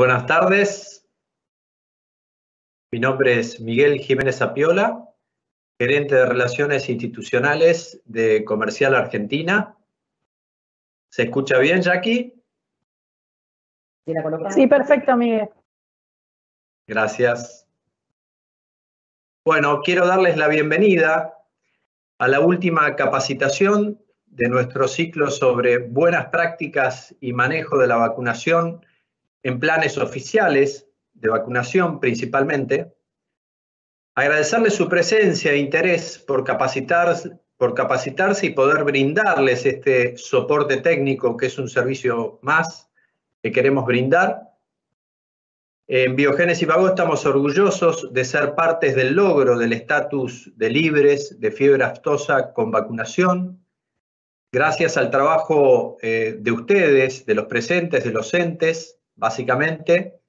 Buenas tardes. Mi nombre es Miguel Jiménez Apiola, gerente de Relaciones Institucionales de Comercial Argentina. ¿Se escucha bien, Jackie? ¿Sí, sí, perfecto, Miguel. Gracias. Bueno, quiero darles la bienvenida a la última capacitación de nuestro ciclo sobre buenas prácticas y manejo de la vacunación en planes oficiales de vacunación principalmente, agradecerles su presencia e interés por, capacitar, capacitarse y poder brindarles este soporte técnico que es un servicio más que queremos brindar. En Biogenes y Vago estamos orgullosos de ser partes del logro del estatus de libres de fiebre aftosa con vacunación. Gracias al trabajo eh, de ustedes, de los presentes, de los entes, básicamente,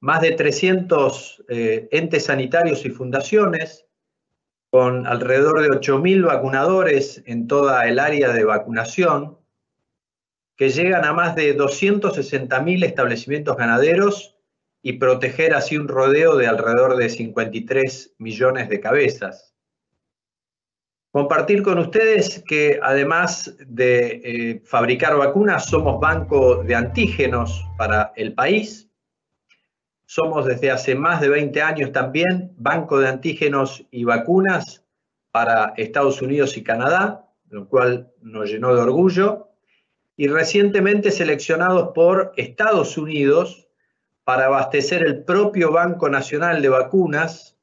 más de 300 eh, entes sanitarios y fundaciones, con alrededor de 8.000 vacunadores en toda el área de vacunación, que llegan a más de 260.000 establecimientos ganaderos y proteger así un rodeo de alrededor de 53 millones de cabezas. Compartir con ustedes que además de eh, fabricar vacunas, somos banco de antígenos para el país. Somos desde hace más de 20 años también banco de antígenos y vacunas para Estados Unidos y Canadá, lo cual nos llenó de orgullo. Y recientemente seleccionados por Estados Unidos para abastecer el propio Banco Nacional de Vacunas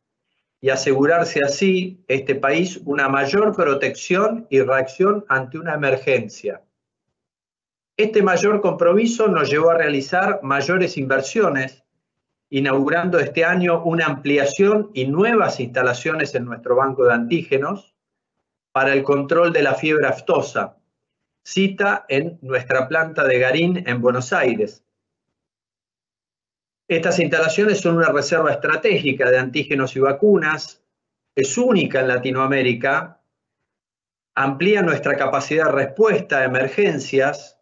y asegurarse así este país una mayor protección y reacción ante una emergencia. Este mayor compromiso nos llevó a realizar mayores inversiones, inaugurando este año una ampliación y nuevas instalaciones en nuestro banco de antígenos para el control de la fiebre aftosa, cita en nuestra planta de Garín en Buenos Aires, estas instalaciones son una reserva estratégica de antígenos y vacunas, es única en Latinoamérica, amplía nuestra capacidad de respuesta a emergencias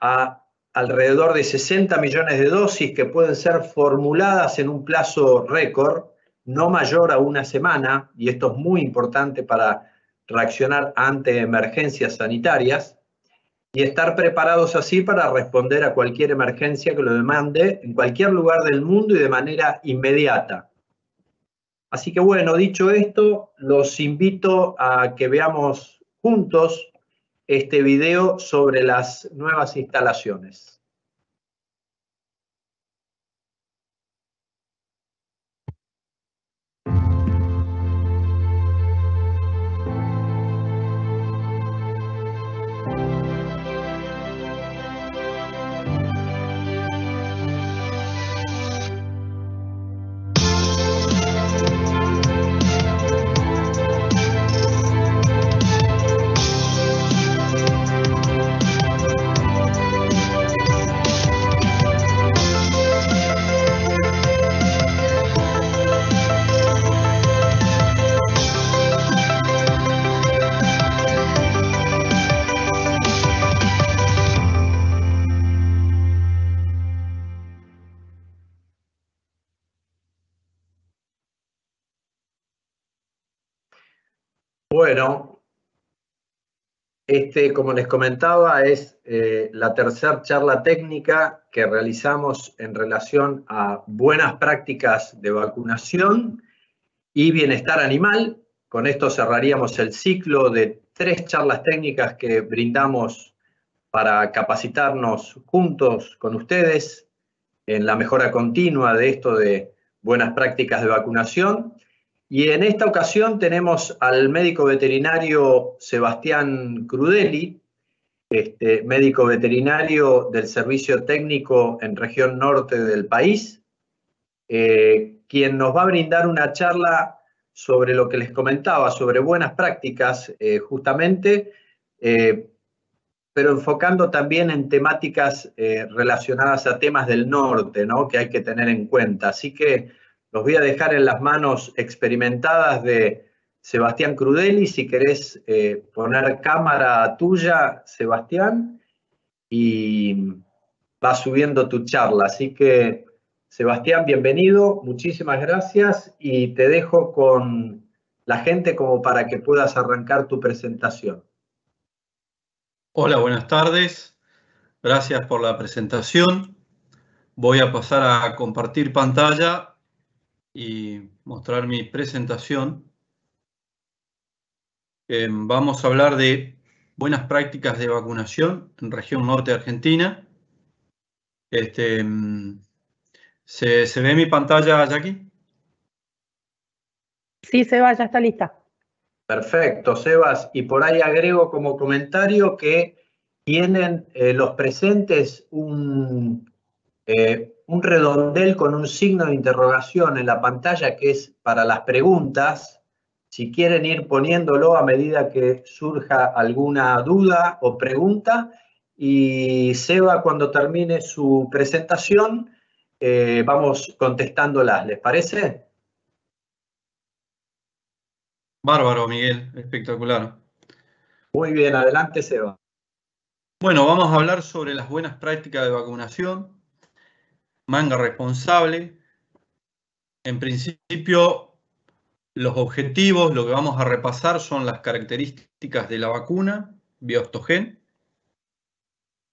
a alrededor de 60 millones de dosis que pueden ser formuladas en un plazo récord, no mayor a una semana, y esto es muy importante para reaccionar ante emergencias sanitarias y estar preparados así para responder a cualquier emergencia que lo demande en cualquier lugar del mundo y de manera inmediata. Así que bueno, dicho esto, los invito a que veamos juntos este video sobre las nuevas instalaciones. Bueno, este, como les comentaba, es eh, la tercera charla técnica que realizamos en relación a buenas prácticas de vacunación y bienestar animal. Con esto cerraríamos el ciclo de tres charlas técnicas que brindamos para capacitarnos juntos con ustedes en la mejora continua de esto de buenas prácticas de vacunación. Y en esta ocasión tenemos al médico veterinario Sebastián Crudeli, este, médico veterinario del Servicio Técnico en región norte del país, eh, quien nos va a brindar una charla sobre lo que les comentaba, sobre buenas prácticas eh, justamente, eh, pero enfocando también en temáticas relacionadas a temas del norte, ¿no? que hay que tener en cuenta. Así que los voy a dejar en las manos experimentadas de Sebastián Crudeli, si querés eh, poner cámara tuya, Sebastián, y va subiendo tu charla. Así que, Sebastián, bienvenido, muchísimas gracias y te dejo con la gente como para que puedas arrancar tu presentación. Hola, buenas tardes. Gracias por la presentación. Voy a pasar a compartir pantalla y mostrar mi presentación. Em, vamos a hablar de buenas prácticas de vacunación en región norte de Argentina. Este, em, ¿se, ve mi pantalla, Jackie? Sí, Sebas, ya está lista. Perfecto, Sebas. Y por ahí agrego como comentario que tienen eh, los presentes un, eh, un redondel con un signo de interrogación en la pantalla que es para las preguntas. Si quieren ir poniéndolo a medida que surja alguna duda o pregunta. Y Seba, cuando termine su presentación, eh, vamos contestándolas. ¿Les parece? Bárbaro, Miguel. Espectacular. Muy bien, adelante, Seba. Bueno, vamos a hablar sobre las buenas prácticas de vacunación, manga responsable. En principio, los objetivos, lo que vamos a repasar son las características de la vacuna, Biostogen,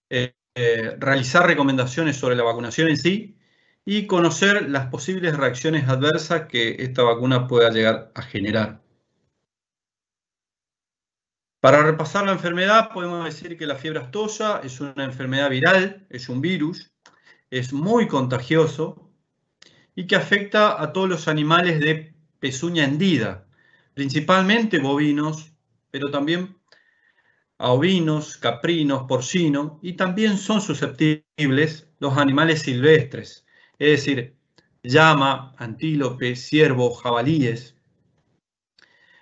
eh, eh, realizar recomendaciones sobre la vacunación en sí y conocer las posibles reacciones adversas que esta vacuna pueda llegar a generar. Para repasar la enfermedad, podemos decir que la fiebre astosa es una enfermedad viral, es un virus, es muy contagioso y que afecta a todos los animales de pezuña hendida, principalmente bovinos, pero también a ovinos, caprinos, porcino, y también son susceptibles los animales silvestres, es decir, llama, antílope, ciervo, jabalíes.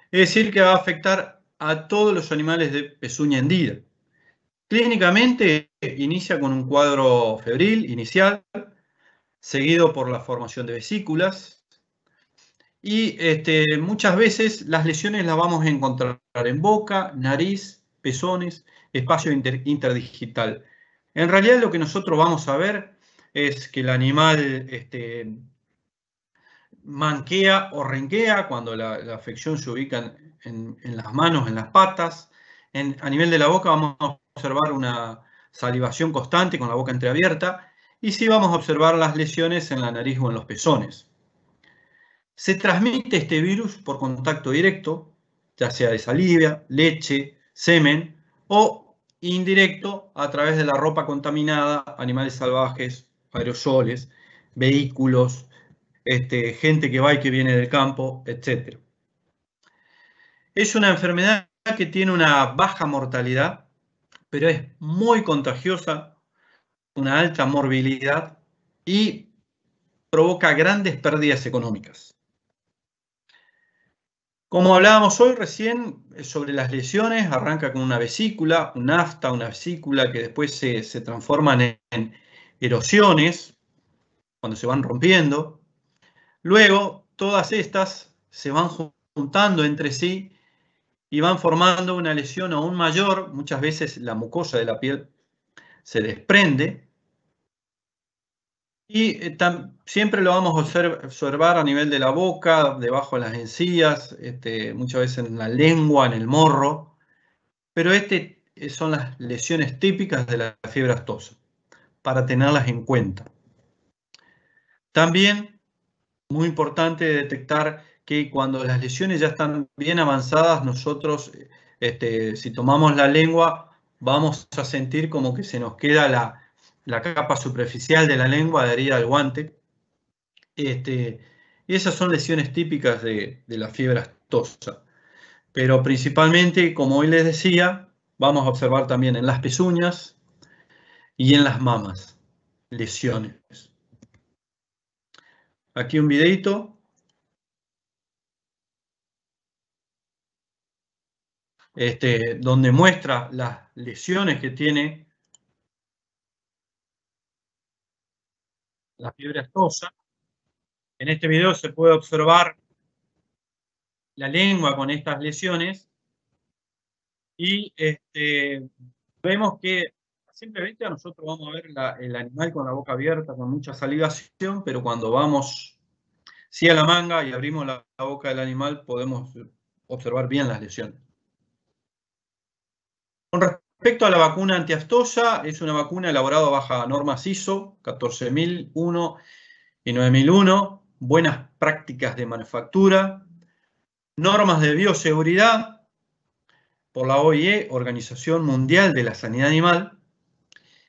Es decir, que va a afectar a todos los animales de pezuña hendida. Clínicamente inicia con un cuadro febril inicial, seguido por la formación de vesículas. Y este, muchas veces las lesiones las vamos a encontrar en boca, nariz, pezones, espacio interdigital. En realidad lo que nosotros vamos a ver es que el animal este, manquea o renquea cuando la, afección se ubica en, las manos, en las patas. a nivel de la boca vamos a observar una, salivación constante con la boca entreabierta y si vamos a observar las lesiones en la nariz o en los pezones. Se transmite este virus por contacto directo, ya sea de saliva, leche, semen o indirecto a través de la ropa contaminada, animales salvajes, aerosoles, vehículos, este, gente que va y que viene del campo, etc. Es una enfermedad que tiene una baja mortalidad pero es muy contagiosa, una alta morbilidad y provoca grandes pérdidas económicas. Como hablábamos hoy recién sobre las lesiones, arranca con una vesícula, un afta, una vesícula que después se, transforman en erosiones cuando se van rompiendo. Luego, todas estas se van juntando entre sí y van formando una lesión aún mayor. Muchas veces la mucosa de la piel se desprende. Y eh, siempre lo vamos a observar a nivel de la boca, debajo de las encías, este, muchas veces en la lengua, en el morro. Pero estas eh, son las lesiones típicas de la fiebre astosa, para tenerlas en cuenta. También, muy importante detectar cuando las lesiones ya están bien avanzadas, nosotros, este, si tomamos la lengua, vamos a sentir como que se nos queda la, capa superficial de la lengua adherida al guante. Este, esas son lesiones típicas de, de la fiebre astosa. Pero principalmente, como hoy les decía, vamos a observar también en las pezuñas y en las mamas lesiones. Aquí un videito este, donde muestra las lesiones que tiene la fiebre astosa. En este video se puede observar la lengua con estas lesiones y este, vemos que simplemente a nosotros vamos a ver el animal con la boca abierta, con mucha salivación, pero cuando vamos a la manga y abrimos la boca del animal podemos observar bien las lesiones. Con respecto a la vacuna antiastosa, es una vacuna elaborada bajo normas ISO 14001 y 9001, buenas prácticas de manufactura, normas de bioseguridad por la OIE, Organización Mundial de la Sanidad Animal,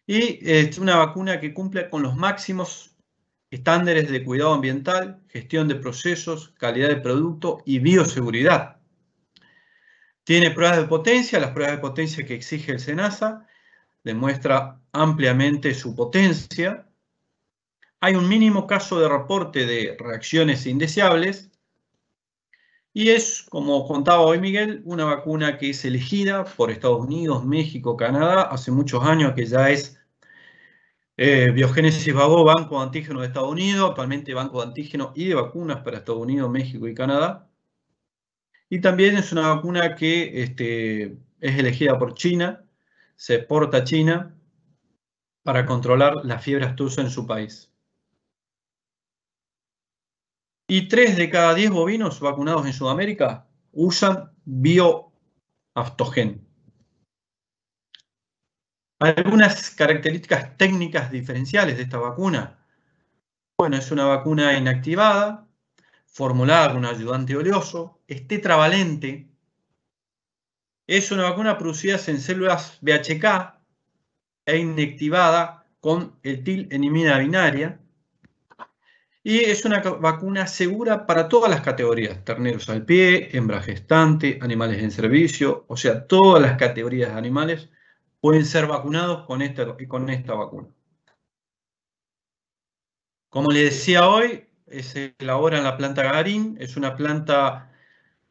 y es una vacuna que cumple con los máximos estándares de cuidado ambiental, gestión de procesos, calidad de producto y bioseguridad. Tiene pruebas de potencia, las pruebas de potencia que exige el SENASA, demuestra ampliamente su potencia. Hay un mínimo caso de reporte de reacciones indeseables. Y es, como contaba hoy Miguel, una vacuna que es elegida por Estados Unidos, México, Canadá, hace muchos años que ya es Biogenesis eh, Biogénesis Vago, Banco de Antígenos de Estados Unidos, actualmente Banco de Antígenos y de Vacunas para Estados Unidos, México y Canadá. Y también es una vacuna que este, es elegida por China, se porta a China para controlar la fiebre astucia en su país. Y 3 de cada 10 bovinos vacunados en Sudamérica usan bioaftogen. Algunas características técnicas diferenciales de esta vacuna. Bueno, es una vacuna inactivada, formulada con un ayudante oleoso, es tetravalente, es una vacuna producida en células BHK e inactivada con el binaria. Y es una vacuna segura para todas las categorías, terneros al pie, hembra gestante, animales en servicio, o sea, todas las categorías de animales pueden ser vacunados con esta, con esta vacuna. Como le decía hoy, se elabora en la planta Garín, es una planta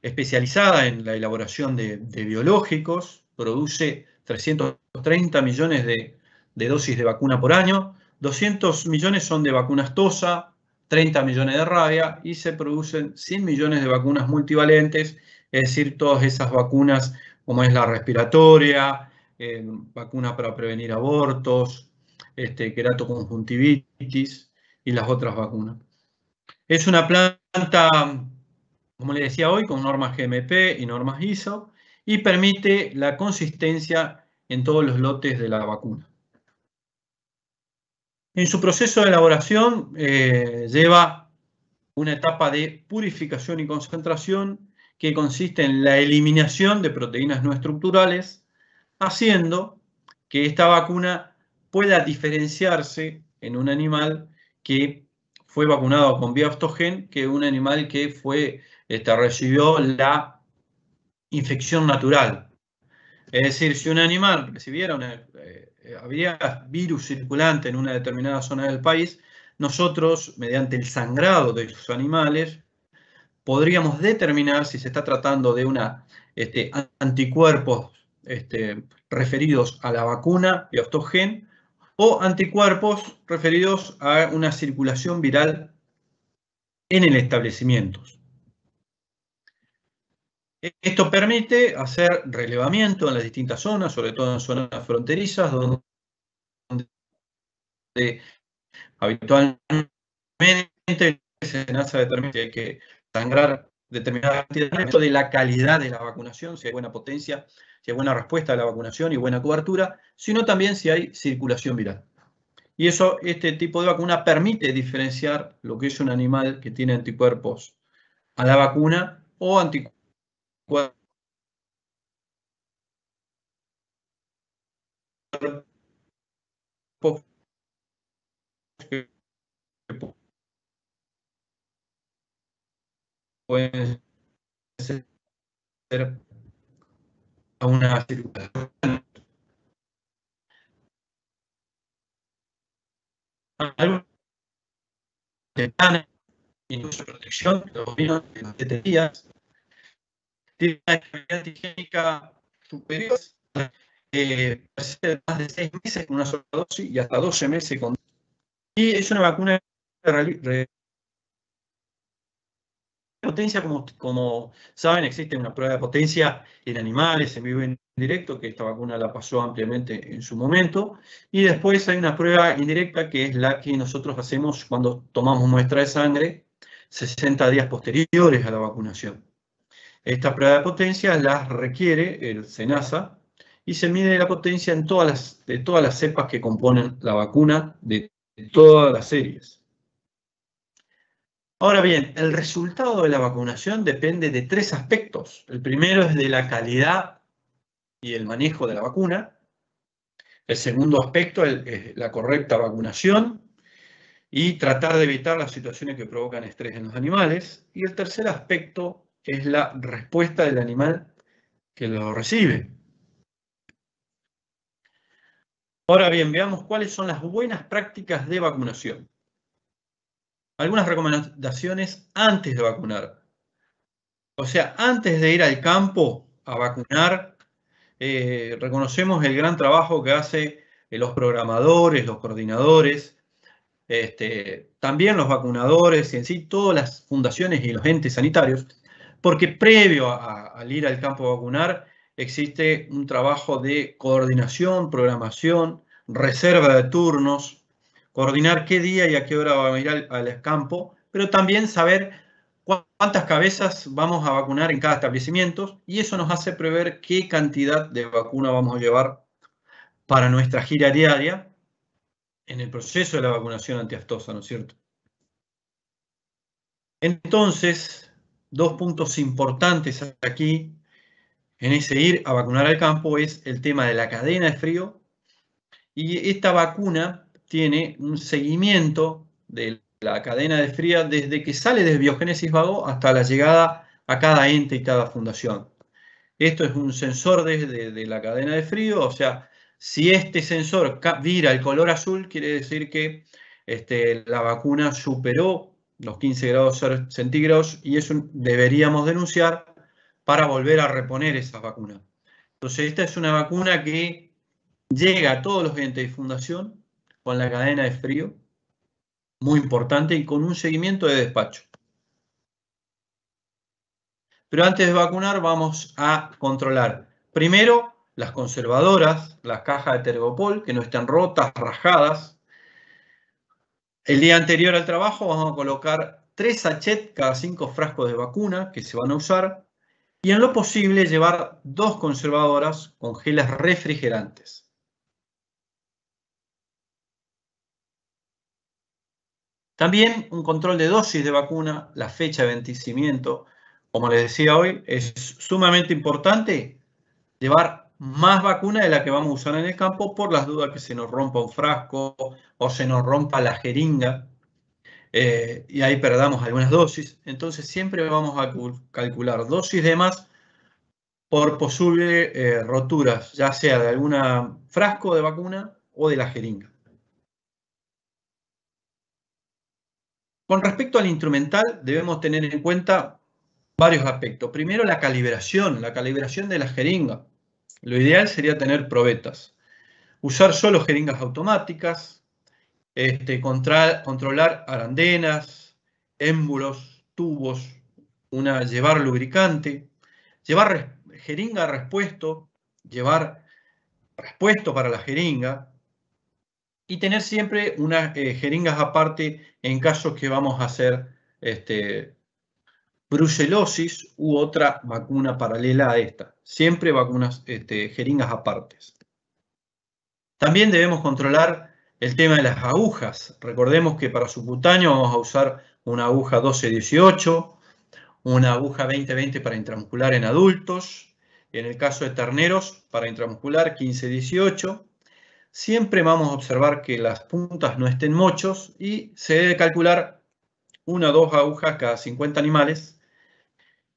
especializada en la elaboración de, biológicos, produce 330 millones de, dosis de vacuna por año, 200 millones son de vacunas TOSA, 30 millones de rabia y se producen 100 millones de vacunas multivalentes, es decir, todas esas vacunas como es la respiratoria, eh, vacuna para prevenir abortos, este, queratoconjuntivitis y las otras vacunas. Es una planta, como le decía hoy, con normas GMP y normas ISO y permite la consistencia en todos los lotes de la vacuna. En su proceso de elaboración eh, lleva una etapa de purificación y concentración que consiste en la eliminación de proteínas no estructurales, haciendo que esta vacuna pueda diferenciarse en un animal que fue vacunado con biaftogen que un animal que fue, este, recibió la infección natural. Es decir, si un animal recibiera, eh, eh, una, virus circulante en una determinada zona del país, nosotros, mediante el sangrado de sus animales, podríamos determinar si se está tratando de una, este, anticuerpos este, referidos a la vacuna, bioftogen, o anticuerpos referidos a una circulación viral en el establecimiento. Esto permite hacer relevamiento en las distintas zonas, sobre todo en zonas fronterizas, donde habitualmente se nace determina que hay que sangrar determinada cantidad de la calidad de la vacunación, si hay buena potencia, si hay buena respuesta a la vacunación y buena cobertura, sino también si hay circulación viral. Y eso, este tipo de vacuna permite diferenciar lo que es un animal que tiene anticuerpos a la vacuna o anticuerpos ser a una cirugía circulación. Algo incluso protección, los gobiernos en 7 días, tiene una actividad higiénica superior, que eh, más de 6 meses con una sola dosis y hasta 12 meses con dosis. Y es una vacuna que potencia, como, saben, existe una prueba de potencia en animales, en vivo en directo, que esta vacuna la pasó ampliamente en su momento. Y después hay una prueba indirecta, que es la que nosotros hacemos cuando tomamos muestra de sangre 60 días posteriores a la vacunación. Esta prueba de potencia la requiere el SENASA y se mide la potencia en todas de todas las cepas que componen la vacuna de todas las series. Ahora bien, el resultado de la vacunación depende de tres aspectos. El primero es de la calidad y el manejo de la vacuna. El segundo aspecto es la correcta vacunación y tratar de evitar las situaciones que provocan estrés en los animales. Y el tercer aspecto es la respuesta del animal que lo recibe. Ahora bien, veamos cuáles son las buenas prácticas de vacunación algunas recomendaciones antes de vacunar. O sea, antes de ir al campo a vacunar, eh, reconocemos el gran trabajo que hacen eh, los programadores, los coordinadores, este, también los vacunadores y en sí todas las fundaciones y los entes sanitarios, porque previo al ir al campo a vacunar existe un trabajo de coordinación, programación, reserva de turnos, coordinar qué día y a qué hora vamos a ir al, campo, pero también saber cuántas cabezas vamos a vacunar en cada establecimiento y eso nos hace prever qué cantidad de vacuna vamos a llevar para nuestra gira diaria en el proceso de la vacunación antiastosa. ¿no es cierto? Entonces, dos puntos importantes aquí en ese ir a vacunar al campo es el tema de la cadena de frío y esta vacuna tiene un seguimiento de la cadena de frío desde que sale de biogénesis vago hasta la llegada a cada ente y cada fundación. Esto es un sensor desde la cadena de frío, o sea, si este sensor vira el color azul, quiere decir que este, la vacuna superó los 15 grados centígrados y eso deberíamos denunciar para volver a reponer esa vacuna. Entonces, esta es una vacuna que llega a todos los entes y fundación con la cadena de frío, muy importante, y con un seguimiento de despacho. Pero antes de vacunar vamos a controlar primero las conservadoras, las cajas de Tergopol, que no estén rotas, rajadas. El día anterior al trabajo vamos a colocar tres sachets cada cinco frascos de vacuna que se van a usar y en lo posible llevar dos conservadoras con gelas refrigerantes. También un control de dosis de vacuna, la fecha de vencimiento, como les decía hoy, es sumamente importante llevar más vacuna de la que vamos a usar en el campo por las dudas que se nos rompa un frasco o se nos rompa la jeringa eh, y ahí perdamos algunas dosis. Entonces siempre vamos a calcular dosis de más por posible eh, roturas, ya sea de algún frasco de vacuna o de la jeringa. Con respecto al instrumental, debemos tener en cuenta varios aspectos. Primero, la calibración, la calibración de la jeringa. Lo ideal sería tener probetas. Usar solo jeringas automáticas, este, controlar arandenas, émbolos, tubos, llevar lubricante, llevar jeringa jeringa respuesto, llevar respuesto para la jeringa y tener siempre unas eh, jeringas aparte en casos que vamos a hacer este, brucelosis u otra vacuna paralela a esta. Siempre vacunas, este, jeringas apartes. También debemos controlar el tema de las agujas. Recordemos que para subcutáneo vamos a usar una aguja 12-18, una aguja 20-20 para intramuscular en adultos, en el caso de terneros para intramuscular 15-18, Siempre vamos a observar que las puntas no estén mochos y se debe calcular una o dos agujas cada 50 animales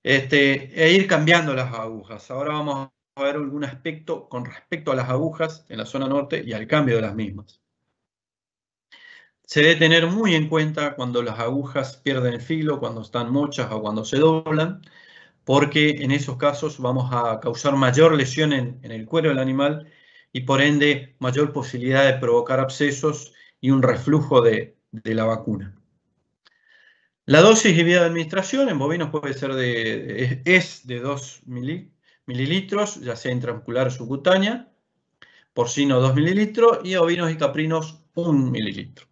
este, e ir cambiando las agujas. Ahora vamos a ver algún aspecto con respecto a las agujas en la zona norte y al cambio de las mismas. Se debe tener muy en cuenta cuando las agujas pierden el filo, cuando están mochas o cuando se doblan, porque en esos casos vamos a causar mayor lesión en el cuero del animal y por ende mayor posibilidad de provocar abscesos y un reflujo de, la vacuna. La dosis y vía de administración en bovinos puede ser de, es de 2 mililitros, ya sea intramuscular o subcutánea, porcino 2 mililitros y ovinos y caprinos 1 mililitro.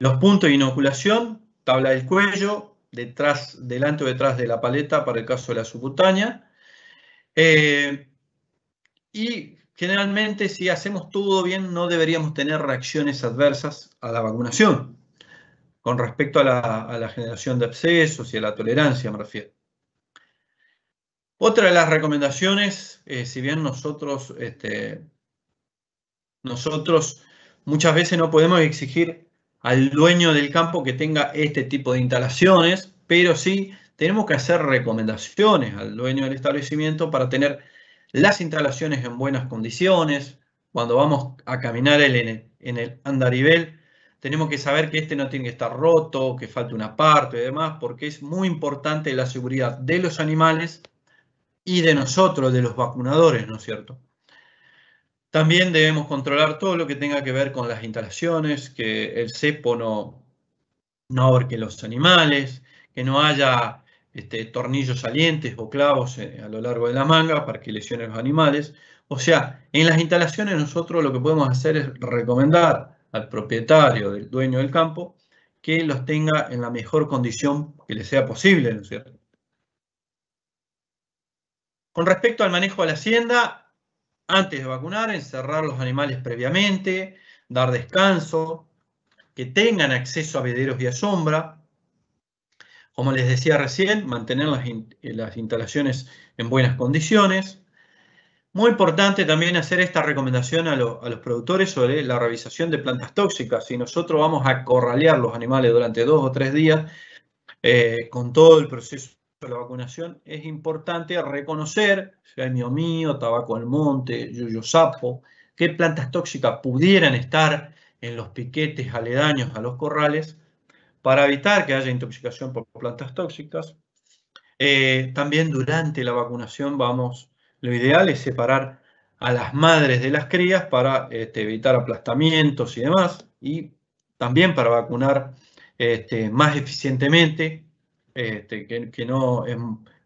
Los puntos de inoculación, tabla del cuello, detrás, delante o detrás de la paleta para el caso de la subcutánea. Eh, y generalmente si hacemos todo bien no deberíamos tener reacciones adversas a la vacunación con respecto a la, generación de abscesos y a la tolerancia me refiero. Otra de las recomendaciones, eh, si bien nosotros, este, nosotros muchas veces no podemos exigir al dueño del campo que tenga este tipo de instalaciones, pero sí tenemos que hacer recomendaciones al dueño del establecimiento para tener las instalaciones en buenas condiciones. Cuando vamos a caminar en el andarivel, tenemos que saber que este no tiene que estar roto, que falte una parte y demás, porque es muy importante la seguridad de los animales y de nosotros, de los vacunadores, ¿no es cierto? También debemos controlar todo lo que tenga que ver con las instalaciones, que el cepo no, no ahorque los animales, que no haya este, tornillos salientes o clavos eh, a lo largo de la manga para que lesionen los animales. O sea, en las instalaciones nosotros lo que podemos hacer es recomendar al propietario, del dueño del campo, que los tenga en la mejor condición que le sea posible, Con respecto al manejo de la hacienda, antes de vacunar, encerrar los animales previamente, dar descanso, que tengan acceso a vederos y a sombra, como les decía recién, mantener las, instalaciones en buenas condiciones. Muy importante también hacer esta recomendación a, los productores sobre la revisación de plantas tóxicas. Si nosotros vamos a corralear los animales durante dos o tres días eh, con todo el proceso de la vacunación, es importante reconocer, si mío mío, tabaco al monte, yuyo sapo, qué plantas tóxicas pudieran estar en los piquetes aledaños a los corrales para evitar que haya intoxicación por plantas tóxicas. Eh, también durante la vacunación vamos, lo ideal es separar a las madres de las crías para este, evitar aplastamientos y demás, y también para vacunar este, más eficientemente, este, que, no,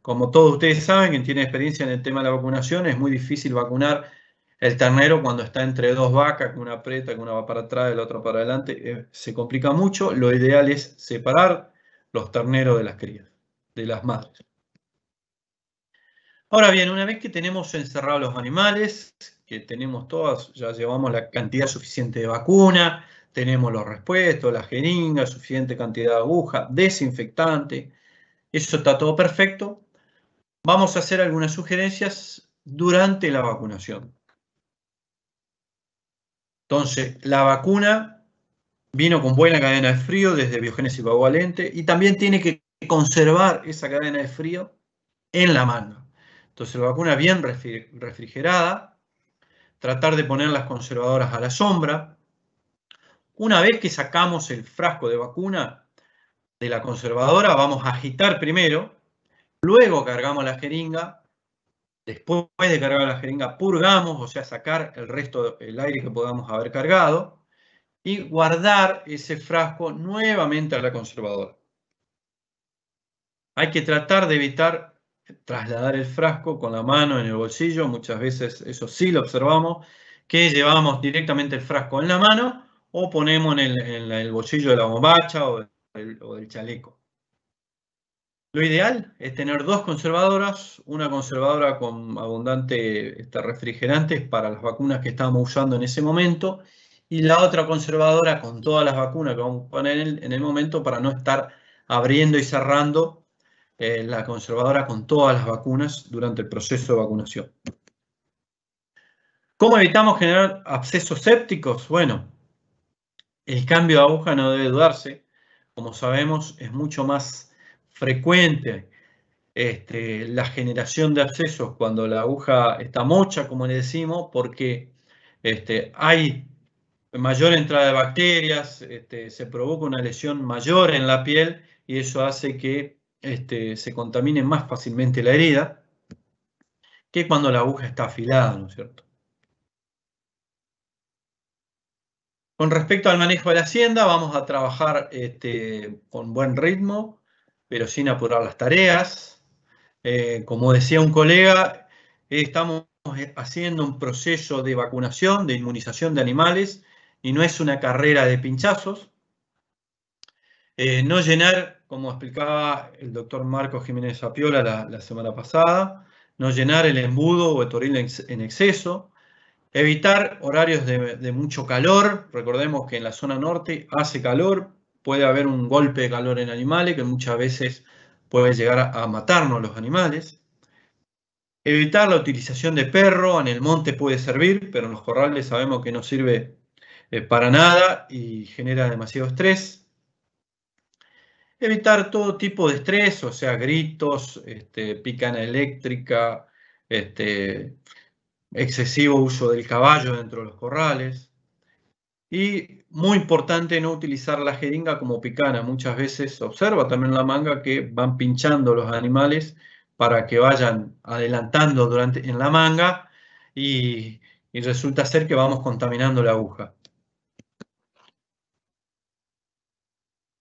como todos ustedes saben, quien tiene experiencia en el tema de la vacunación, es muy difícil vacunar el ternero cuando está entre dos vacas, que una aprieta, que una va para atrás, y la otra para adelante, eh, se complica mucho. Lo ideal es separar los terneros de las crías, de las madres. Ahora bien, una vez que tenemos encerrados los animales, que tenemos todas, ya llevamos la cantidad suficiente de vacuna, tenemos los respuestos, las jeringa, suficiente cantidad de aguja, desinfectante, eso está todo perfecto. Vamos a hacer algunas sugerencias durante la vacunación. Entonces, la vacuna vino con buena cadena de frío desde biogénesis covalente y también tiene que conservar esa cadena de frío en la mano. Entonces, la vacuna bien refrigerada, tratar de poner las conservadoras a la sombra. Una vez que sacamos el frasco de vacuna de la conservadora, vamos a agitar primero, luego cargamos la jeringa Después de cargar la jeringa, purgamos, o sea, sacar el resto del aire que podamos haber cargado y guardar ese frasco nuevamente a la conservadora. Hay que tratar de evitar trasladar el frasco con la mano en el bolsillo, muchas veces eso sí lo observamos, que llevamos directamente el frasco en la mano o ponemos en el, bolsillo de la bombacha o o del chaleco. Lo ideal es tener dos conservadoras, una conservadora con abundante este, refrigerantes para las vacunas que estábamos usando en ese momento y la otra conservadora con todas las vacunas que vamos a poner en el, momento para no estar abriendo y cerrando eh, la conservadora con todas las vacunas durante el proceso de vacunación. ¿Cómo evitamos generar abscesos sépticos? Bueno, el cambio de aguja no debe dudarse. Como sabemos, es mucho más frecuente este, la generación de abscesos cuando la aguja está mocha, como le decimos, porque este, hay mayor entrada de bacterias, este, se provoca una lesión mayor en la piel y eso hace que se contamine más fácilmente la herida que cuando la aguja está afilada, ¿no es cierto? Con respecto al manejo de la hacienda, vamos a trabajar con buen ritmo, pero sin apurar las tareas. Eh, como decía un colega, estamos haciendo un proceso de vacunación, de inmunización de animales, y no es una carrera de pinchazos. Eh, no llenar, como explicaba el doctor Marco Jiménez Apiola la, la, semana pasada, no llenar el embudo o el toril en exceso, evitar horarios de, de mucho calor, recordemos que en la zona norte hace calor, puede haber un golpe de calor en animales que muchas veces puede llegar a matarnos los animales. Evitar la utilización de perro en el monte puede servir, pero en los corrales sabemos que no sirve eh, para nada y genera demasiado estrés. Evitar todo tipo de estrés, o sea, gritos, este, picana eléctrica, este, excesivo uso del caballo dentro de los corrales. Y muy importante no utilizar la jeringa como picana. Muchas veces observa también la manga que van pinchando los animales para que vayan adelantando durante, en la manga y, resulta ser que vamos contaminando la aguja.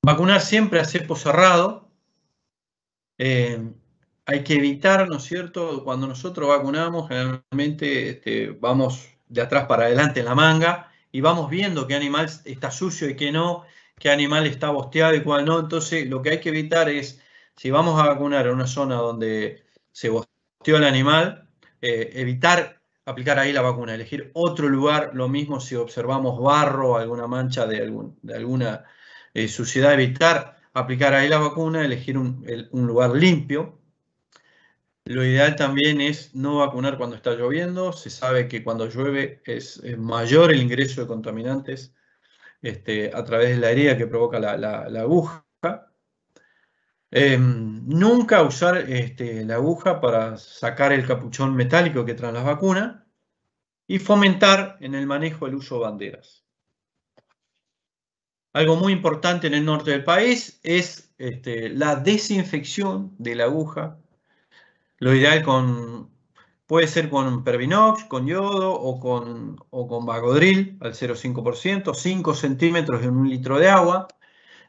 Vacunar siempre a cepo cerrado. Eh, hay que evitar, ¿no es cierto? Cuando nosotros vacunamos, generalmente este, vamos de atrás para adelante en la manga y vamos viendo qué animal está sucio y qué no, qué animal está bosteado y cuál no. Entonces, lo que hay que evitar es, si vamos a vacunar a una zona donde se bosteó el animal, eh, evitar aplicar ahí la vacuna, elegir otro lugar, lo mismo si observamos barro, alguna mancha de, de alguna eh, suciedad, evitar aplicar ahí la vacuna, elegir un, un lugar limpio lo ideal también es no vacunar cuando está lloviendo. Se sabe que cuando llueve es mayor el ingreso de contaminantes este, a través de la herida que provoca la, aguja. Em, nunca usar este, la aguja para sacar el capuchón metálico que trae las vacunas y fomentar en el manejo el uso de banderas. Algo muy importante en el norte del país es este, la desinfección de la aguja lo ideal con, puede ser con Pervinox, con yodo o con, o con Vagodril al 0,5%, 5 centímetros en un litro de agua.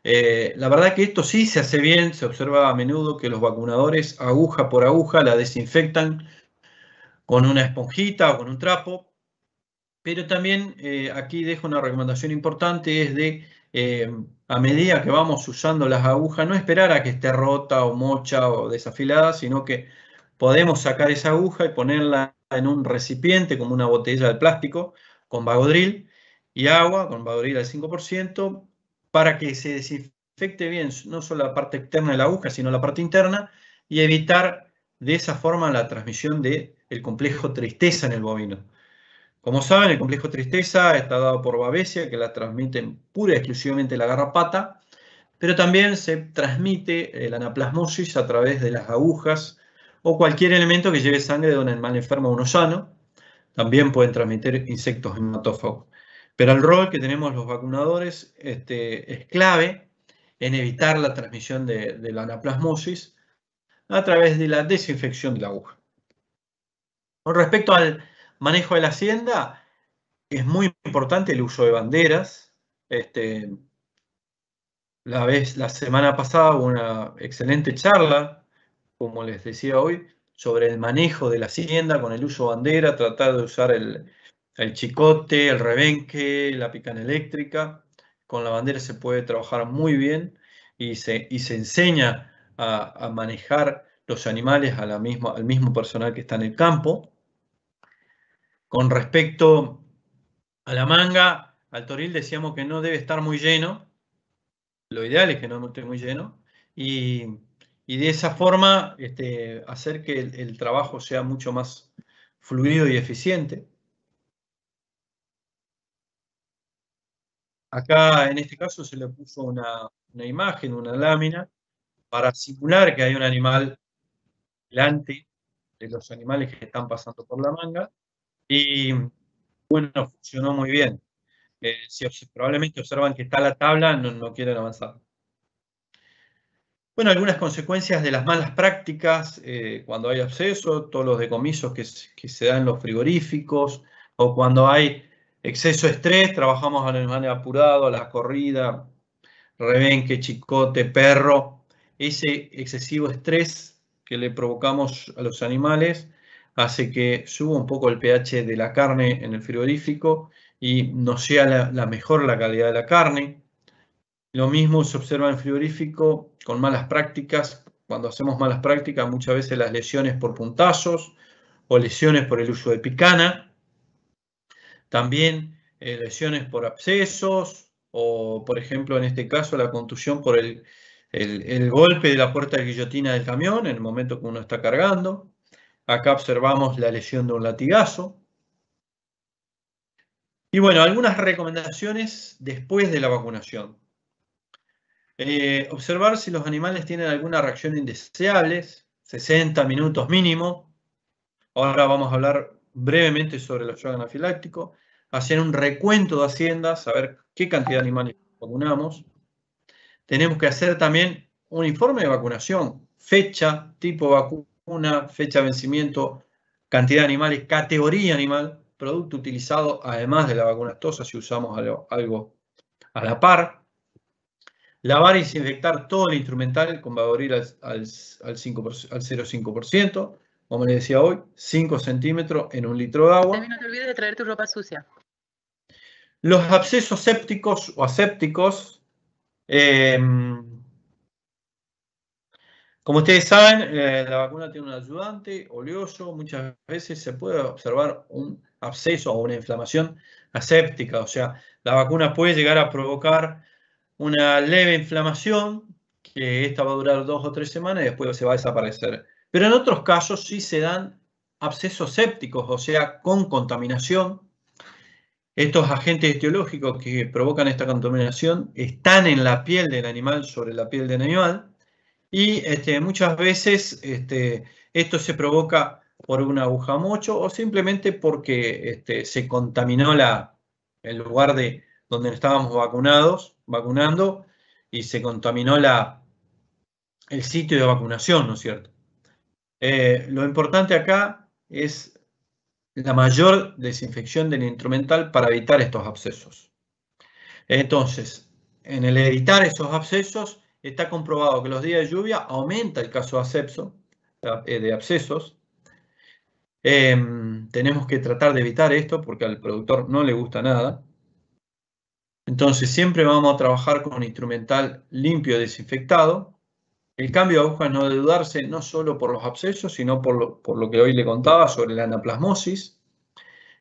Eh, la verdad que esto sí se hace bien, se observa a menudo que los vacunadores aguja por aguja la desinfectan con una esponjita o con un trapo, pero también eh, aquí dejo una recomendación importante, es de eh, a medida que vamos usando las agujas, no esperar a que esté rota o mocha o desafilada, sino que podemos sacar esa aguja y ponerla en un recipiente como una botella de plástico con vagodril y agua con vagodril al 5% para que se desinfecte bien no solo la parte externa de la aguja, sino la parte interna y evitar de esa forma la transmisión del complejo tristeza en el bovino. Como saben, el complejo tristeza está dado por babesia, que la transmiten pura y exclusivamente la garrapata, pero también se transmite el eh, anaplasmosis a través de las agujas o cualquier elemento que lleve sangre de un animal enfermo o uno sano. También pueden transmitir insectos hematófagos. Pero el rol que tenemos los vacunadores este, es clave en evitar la transmisión de, la anaplasmosis a través de la desinfección de la aguja. Con respecto al manejo de la hacienda, es muy importante el uso de banderas. Este, la, vez, la semana pasada hubo una excelente charla como les decía hoy, sobre el manejo de la hacienda con el uso bandera, tratar de usar el, chicote, el rebenque, la picana eléctrica. Con la bandera se puede trabajar muy bien y se, se enseña a, manejar los animales al mismo personal que está en el campo. Con respecto a la manga, al toril decíamos que no debe estar muy lleno. Lo ideal es que no esté muy lleno. Y y de esa forma este, hacer que el, trabajo sea mucho más fluido y eficiente. Acá en este caso se le puso una, imagen, una lámina, para simular que hay un animal delante de los animales que están pasando por la manga. Y bueno, funcionó muy bien. Eh, si probablemente observan que está la tabla, no, no quieren avanzar. Bueno, algunas consecuencias de las malas prácticas eh, cuando hay absceso, todos los decomisos que, se dan en los frigoríficos o cuando hay exceso de estrés, trabajamos al animal apurado, a la corrida, rebenque, chicote, perro. Ese excesivo estrés que le provocamos a los animales hace que suba un poco el pH de la carne en el frigorífico y no sea la, la mejor la calidad de la carne. Lo mismo se observa en frigorífico con malas prácticas. Cuando hacemos malas prácticas, muchas veces las lesiones por puntazos o lesiones por el uso de picana. También eh, lesiones por abscesos o, por ejemplo, en este caso, la contusión por el, el golpe de la puerta de guillotina del camión en el momento que uno está cargando. Acá observamos la lesión de un latigazo. Y bueno, algunas recomendaciones después de la vacunación. Eh, observar si los animales tienen alguna reacción indeseable, 60 minutos mínimo. Ahora vamos a hablar brevemente sobre el shock anafiláctico. Hacer un recuento de haciendas, saber qué cantidad de animales vacunamos. Tenemos que hacer también un informe de vacunación, fecha, tipo vacuna, fecha de vencimiento, cantidad de animales, categoría animal, producto utilizado además de la vacuna estosa, si usamos algo a la par lavar y desinfectar todo el instrumental con vaporil al, al, al 0,5%, como les decía hoy, 5 centímetros en un litro de agua. También no te olvides de traer tu ropa sucia. Los abscesos sépticos o asépticos, em, como ustedes saben, eh, la vacuna tiene un ayudante oleoso, muchas veces se puede observar un absceso o una inflamación aséptica, o sea, la vacuna puede llegar a provocar una leve inflamación, que esta va a durar dos o tres semanas y después se va a desaparecer. Pero en otros casos sí se dan abscesos sépticos, o sea, con contaminación. Estos agentes etiológicos que provocan esta contaminación están en la piel del animal, sobre la piel del animal, y este, muchas veces este, esto se provoca por una aguja mocho o simplemente porque este, se contaminó la, el lugar de, donde estábamos vacunados, vacunando, y se contaminó la, el sitio de vacunación, ¿no es cierto? Eh, lo importante acá es la mayor desinfección del instrumental para evitar estos abscesos. Entonces, en el evitar esos abscesos, está comprobado que los días de lluvia aumenta el caso de, eh, abscesos. Em, tenemos que tratar de evitar esto porque al productor no le gusta nada. Entonces siempre vamos a trabajar con un instrumental limpio, y desinfectado. El cambio de agujas no debe dudarse no solo por los abscesos, sino por lo, que hoy le contaba sobre la anaplasmosis.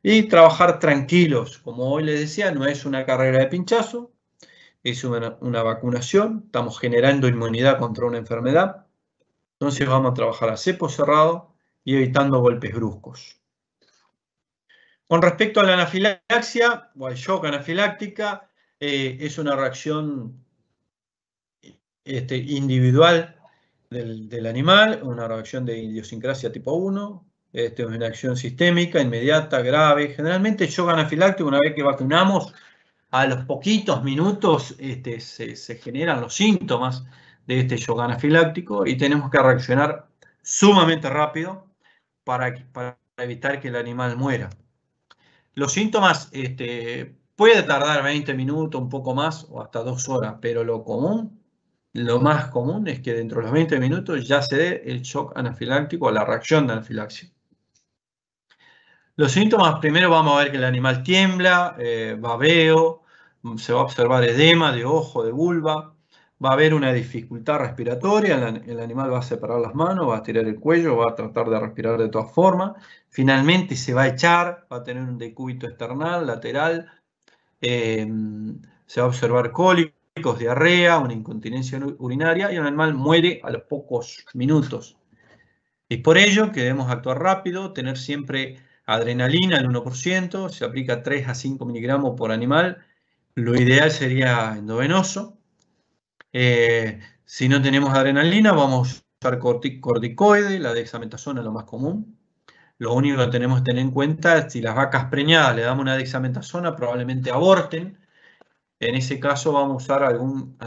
Y trabajar tranquilos, como hoy les decía, no es una carrera de pinchazo, es una, una vacunación, estamos generando inmunidad contra una enfermedad. Entonces vamos a trabajar a cepo cerrado y evitando golpes bruscos. Con respecto a la anafilaxia o al shock anafiláctica, eh, es una reacción este, individual del, animal, una reacción de idiosincrasia tipo 1, este, una reacción sistémica, inmediata, grave. Generalmente shock anafiláctico, una vez que vacunamos, a los poquitos minutos este, se, generan los síntomas de este shock anafiláctico y tenemos que reaccionar sumamente rápido para, evitar que el animal muera. Los síntomas Puede tardar 20 minutos, un poco más o hasta dos horas, pero lo común, lo más común es que dentro de los 20 minutos ya se dé el shock anafiláctico o la reacción de anafilaxia. Los síntomas, primero vamos a ver que el animal tiembla, eh, babeo, se va a observar edema de ojo, de vulva, va a haber una dificultad respiratoria, el, animal va a separar las manos, va a tirar el cuello, va a tratar de respirar de todas formas, finalmente se va a echar, va a tener un decúbito external, lateral, eh, se va a observar cólicos, diarrea, una incontinencia urinaria y un animal muere a los pocos minutos. Es por ello que debemos actuar rápido, tener siempre adrenalina al 1%, se aplica 3 a 5 miligramos por animal, lo ideal sería endovenoso. Eh, si no tenemos adrenalina, vamos a usar corticoide, la dexametasona es lo más común. Lo único que tenemos que tener en cuenta es si las vacas preñadas le damos una dexametasona, probablemente aborten. En ese caso vamos a usar algún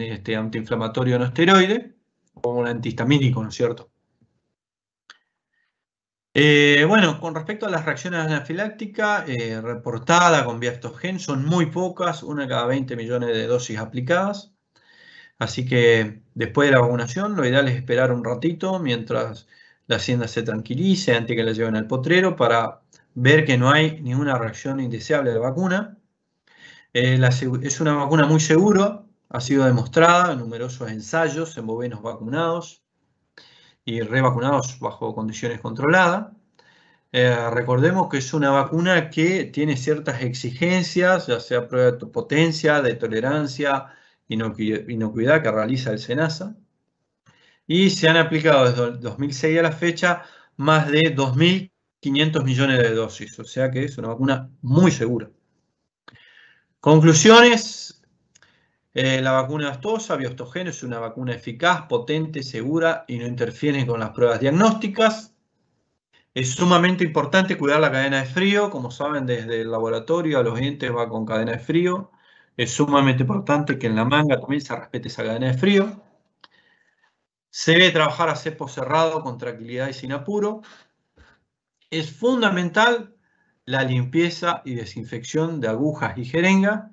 este, antiinflamatorio no esteroide o un antihistamínico, ¿no es cierto? Eh, bueno, con respecto a las reacciones anafilácticas eh, reportadas con Gen, son muy pocas, una cada 20 millones de dosis aplicadas. Así que después de la vacunación, lo ideal es esperar un ratito mientras la hacienda se tranquilice antes que la lleven al potrero para ver que no hay ninguna reacción indeseable de la vacuna. Eh, es una vacuna muy segura, ha sido demostrada en numerosos ensayos en bovinos vacunados y revacunados bajo condiciones controladas. Eh, recordemos que es una vacuna que tiene ciertas exigencias, ya sea prueba de potencia, de tolerancia, inocuidad que realiza el SENASA y se han aplicado desde 2006 a la fecha más de 2.500 millones de dosis, o sea que es una vacuna muy segura. Conclusiones, eh, la vacuna astosa, biostogeno, es una vacuna eficaz, potente, segura y no interfiere con las pruebas diagnósticas. Es sumamente importante cuidar la cadena de frío, como saben desde el laboratorio a los dientes va con cadena de frío. Es sumamente importante que en la manga también se respete esa cadena de frío. Se debe trabajar a cepo cerrado con tranquilidad y sin apuro. Es fundamental la limpieza y desinfección de agujas y jeringas.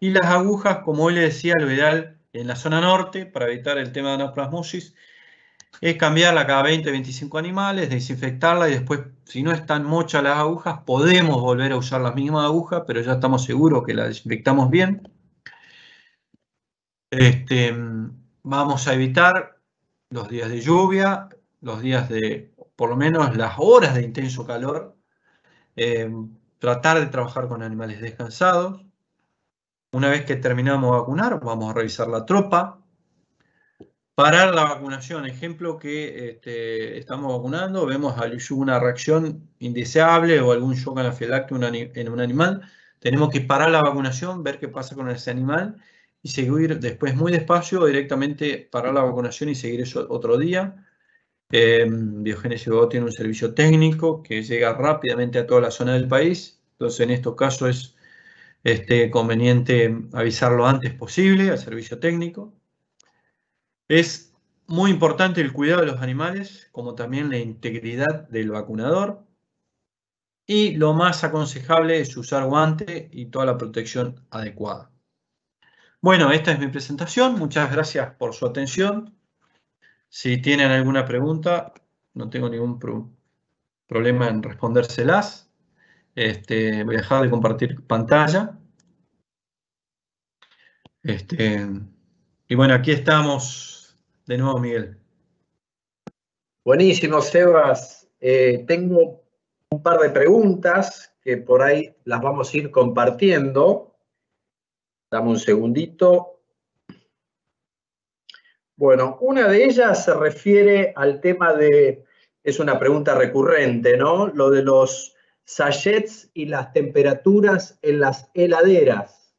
Y las agujas, como hoy le decía, ideal en la zona norte para evitar el tema de nosplasmosis es cambiarla cada 20, 25 animales, desinfectarla y después, si no están mochas las agujas, podemos volver a usar las mismas agujas, pero ya estamos seguros que las desinfectamos bien. Este, mm, vamos a evitar los días de lluvia, los días de, por lo menos las horas de intenso calor, eh, tratar de trabajar con animales descansados. Una vez que terminamos de vacunar, vamos a revisar la tropa. Parar la vacunación. Ejemplo que este, estamos vacunando, vemos una reacción indeseable o algún shock anafiláctico en un animal. Tenemos que parar la vacunación, ver qué pasa con ese animal y seguir después muy despacio directamente para la vacunación y seguir eso otro día. Eh, Biogenesis tiene un servicio técnico que llega rápidamente a toda la zona del país, entonces en estos casos es este, conveniente avisarlo antes posible al servicio técnico. Es muy importante el cuidado de los animales, como también la integridad del vacunador. Y lo más aconsejable es usar guante y toda la protección adecuada. Bueno, esta es mi presentación. Muchas gracias por su atención. Si tienen alguna pregunta, no tengo ningún problema en respondérselas. Este, voy a dejar de compartir pantalla. Este, y bueno, aquí estamos de nuevo, Miguel. Buenísimo, Sebas. Eh, tengo un par de preguntas que por ahí las vamos a ir compartiendo. Dame un segundito. Bueno, una de ellas se refiere al tema de, es una pregunta recurrente, ¿no? Lo de los sachets y las temperaturas en las heladeras.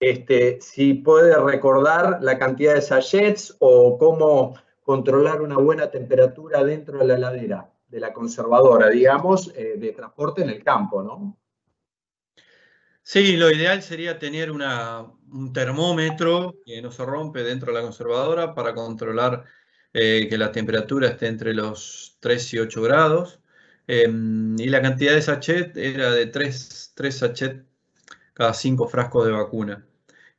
Este, si puede recordar la cantidad de sachets o cómo controlar una buena temperatura dentro de la heladera, de la conservadora, digamos, eh, de transporte en el campo, ¿no? Sí, lo ideal sería tener un termómetro que no se rompe dentro de la conservadora para controlar eh, que la temperatura esté entre los 3 y 8 grados. Em, y la cantidad de sachet era de 3, 3 sachet cada 5 frascos de vacuna.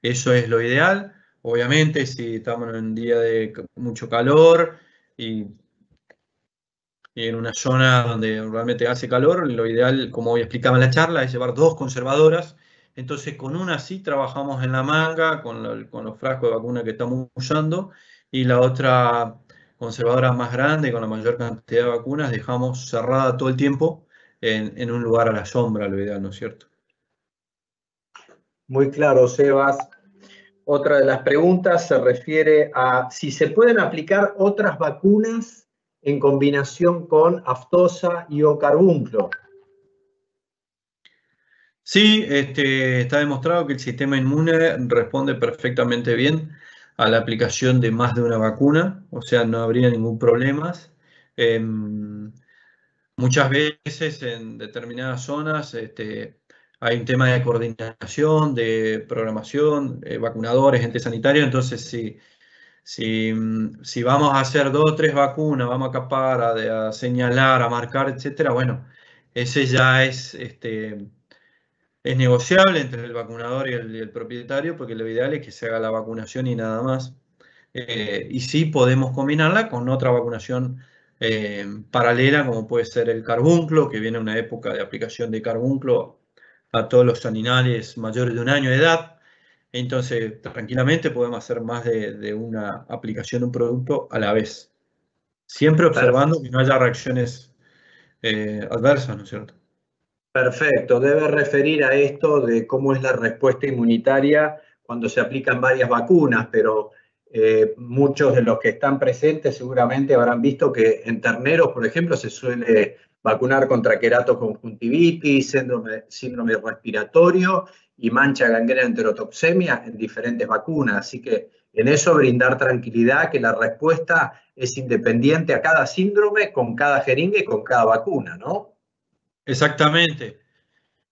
Eso es lo ideal. Obviamente, si estamos en un día de mucho calor y en una zona donde realmente hace calor, lo ideal, como hoy explicaba en la charla, es llevar dos conservadoras. Entonces, con una sí trabajamos en la manga, con, los frascos de vacuna que estamos usando, y la otra conservadora más grande, con la mayor cantidad de vacunas, dejamos cerrada todo el tiempo en un lugar a la sombra, lo ideal, ¿no es cierto? Muy claro, Sebas. Otra de las preguntas se refiere a si se pueden aplicar otras vacunas en combinación con aftosa y o carbunclo. Sí, este, está demostrado que el sistema inmune responde perfectamente bien a la aplicación de más de una vacuna, o sea, no habría ningún problema. Em, muchas veces en determinadas zonas este, hay un tema de coordinación, de programación, eh, vacunadores, gente sanitaria, entonces sí, si, vamos a hacer dos o tres vacunas, vamos a capar, a, señalar, a marcar, etcétera, bueno, ese ya es, este, es negociable entre el vacunador y el, propietario, porque lo ideal es que se haga la vacunación y nada más. Eh, y sí podemos combinarla con otra vacunación eh, paralela, como puede ser el carbunclo, que viene una época de aplicación de carbunclo a todos los animales mayores de un año de edad. Entonces, tranquilamente podemos hacer más de, una aplicación de un producto a la vez. Siempre observando que no haya reacciones eh, adversas, ¿no es cierto? Perfecto. Debe referir a esto de cómo es la respuesta inmunitaria cuando se aplican varias vacunas, pero eh, muchos de los que están presentes seguramente habrán visto que en terneros, por ejemplo, se suele vacunar contra querato síndrome respiratorio y mancha gangrena enterotoxemia en diferentes vacunas. Así que en eso brindar tranquilidad que la respuesta es independiente a cada síndrome, con cada jeringa y con cada vacuna, ¿no? Exactamente.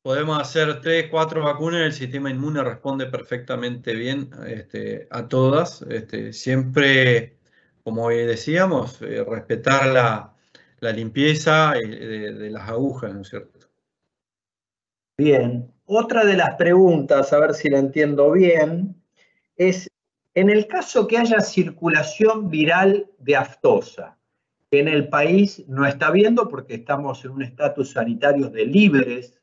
Podemos hacer tres, cuatro vacunas, el sistema inmune responde perfectamente bien este, a todas. Este, siempre, como decíamos, eh, respetar la, limpieza eh, de, de las agujas, ¿no es cierto? Bien, otra de las preguntas, a ver si la entiendo bien, es en el caso que haya circulación viral de aftosa, que en el país no está viendo porque estamos en un estatus sanitario de libres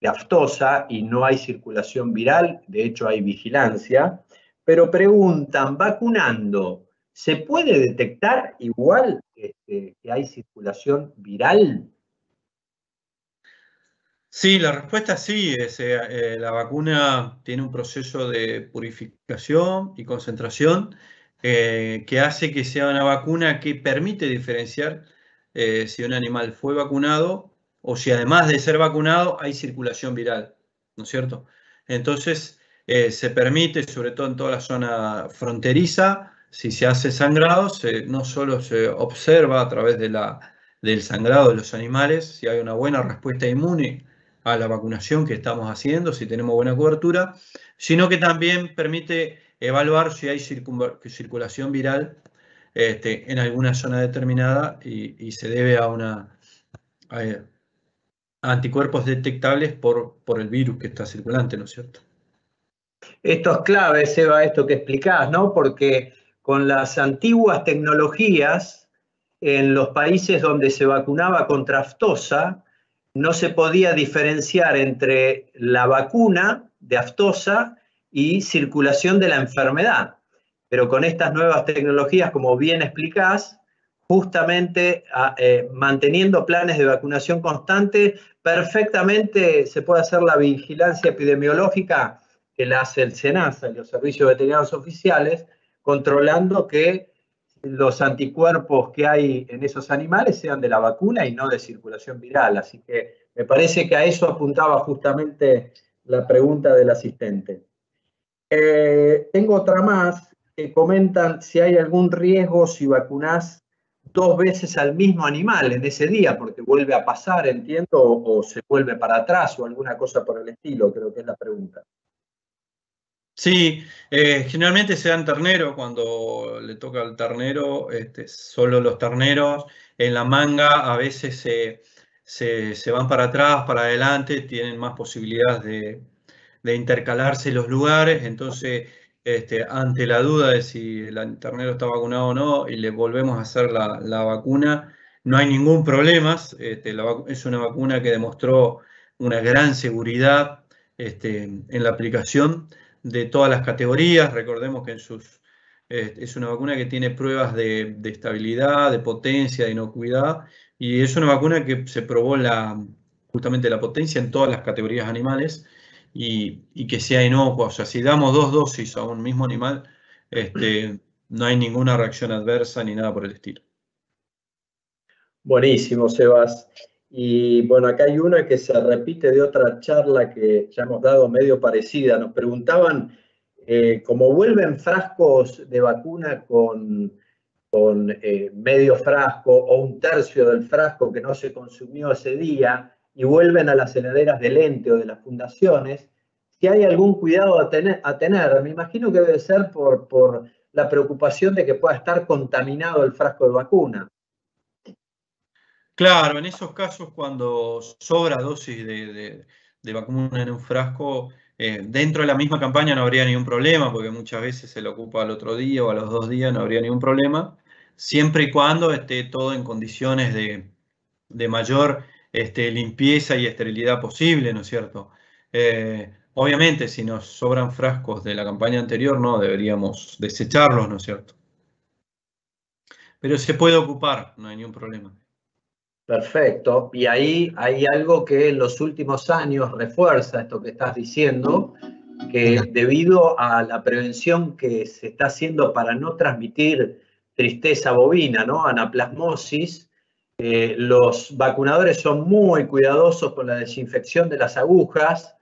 de aftosa y no hay circulación viral, de hecho hay vigilancia, pero preguntan, vacunando, ¿se puede detectar igual este, que hay circulación viral? Sí, la respuesta sí. Es, eh, eh, la vacuna tiene un proceso de purificación y concentración eh, que hace que sea una vacuna que permite diferenciar si un animal fue vacunado o si además de ser vacunado hay circulación viral, ¿no es cierto? Entonces se permite, sobre todo en toda la zona fronteriza, si se hace sangrado, no solo se observa a través de la, del sangrado de los animales, si hay una buena respuesta inmune a la vacunación que estamos haciendo, si tenemos buena cobertura, sino que también permite evaluar si hay circulación viral este, en alguna zona determinada y, se debe a una eh, anticuerpos detectables por, por el virus que está circulante, ¿no es cierto? Esto es clave, Seba, esto que explicás, ¿no? Porque con las antiguas tecnologías, en los países donde se vacunaba contra aftosa, no se podía diferenciar entre la vacuna de aftosa y circulación de la enfermedad. Pero con estas nuevas tecnologías, como bien explicás, justamente ah, eh, manteniendo planes de vacunación constante, perfectamente se puede hacer la vigilancia epidemiológica que la hace el SENASA y los servicios veterinarios oficiales, controlando que los anticuerpos que hay en esos animales sean de la vacuna y no de circulación viral. Así que me parece que a eso apuntaba justamente la pregunta del asistente. Eh, tengo otra más que comentan si hay algún riesgo si vacunás dos veces al mismo animal en ese día, porque vuelve a pasar, entiendo, o se vuelve para atrás o alguna cosa por el estilo, creo que es la pregunta. Sí, eh, generalmente se dan ternero cuando le toca al ternero, este, solo los terneros. En la manga a veces se, van para atrás, para adelante, tienen más posibilidades de, intercalarse los lugares. Entonces, este, ante la duda de si el ternero está vacunado o no y le volvemos a hacer la, vacuna, no hay ningún problema. Este, es una vacuna que demostró una gran seguridad en la aplicación de todas las categorías. Recordemos que en sus, eh, es una vacuna que tiene pruebas de, estabilidad, de potencia, de inocuidad, y es una vacuna que se probó la, justamente la potencia en todas las categorías animales y, que sea inocua. O sea, si damos dos dosis a un mismo animal, este, no hay ninguna reacción adversa ni nada por el estilo. Buenísimo, Sebas. Y bueno, acá hay una que se repite de otra charla que ya hemos dado medio parecida. Nos preguntaban, eh, como vuelven frascos de vacuna con, eh, medio frasco o un tercio del frasco que no se consumió ese día y vuelven a las heladeras del ente o de las fundaciones, si hay algún cuidado a tener, a me imagino que debe ser por la preocupación de que pueda estar contaminado el frasco de vacuna. Claro, en esos casos cuando sobra dosis de, vacuna en un frasco, eh, dentro de la misma campaña no habría ningún problema, porque muchas veces se lo ocupa al otro día o a los dos días, no habría ningún problema, siempre y cuando esté todo en condiciones de, mayor este, limpieza y esterilidad posible, ¿no es cierto? Eh, obviamente, si nos sobran frascos de la campaña anterior, no, deberíamos desecharlos, ¿no es cierto? Pero se puede ocupar, no hay ningún problema. Perfecto. Y ahí hay algo que en los últimos años refuerza esto que estás diciendo, que debido a la prevención que se está haciendo para no transmitir tristeza bovina, ¿no? Anaplasmosis, eh, los vacunadores son muy cuidadosos con la desinfección de las agujas